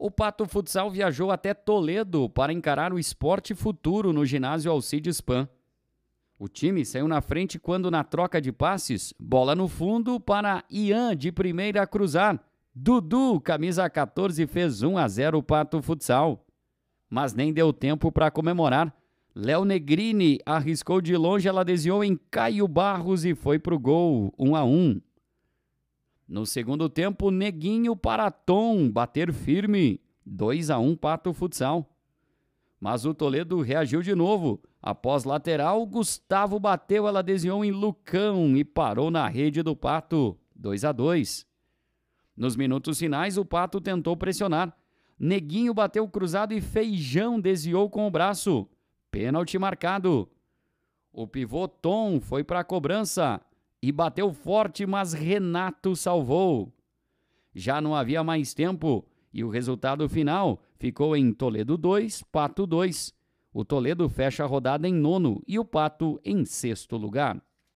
O Pato Futsal viajou até Toledo para encarar o esporte futuro no ginásio Alcides Pan. O time saiu na frente quando, na troca de passes, bola no fundo para Ian de primeira a cruzar. Dudu, camisa 14, fez 1 a 0 o Pato Futsal. Mas nem deu tempo para comemorar. Léo Negrini arriscou de longe, ela desviou em Caio Barros e foi para o gol, 1 a 1. No segundo tempo, Neguinho para Tom bater firme. 2 a 1 Pato Futsal. Mas o Toledo reagiu de novo. Após lateral, Gustavo bateu, ela desviou em Lucão e parou na rede do Pato. 2 a 2. Nos minutos finais, o Pato tentou pressionar. Neguinho bateu cruzado e Feijão desviou com o braço. Pênalti marcado. O pivô Tom foi para a cobrança e bateu forte, mas Renato salvou. Já não havia mais tempo e o resultado final ficou em Toledo 2, Pato 2. O Toledo fecha a rodada em nono e o Pato em sexto lugar.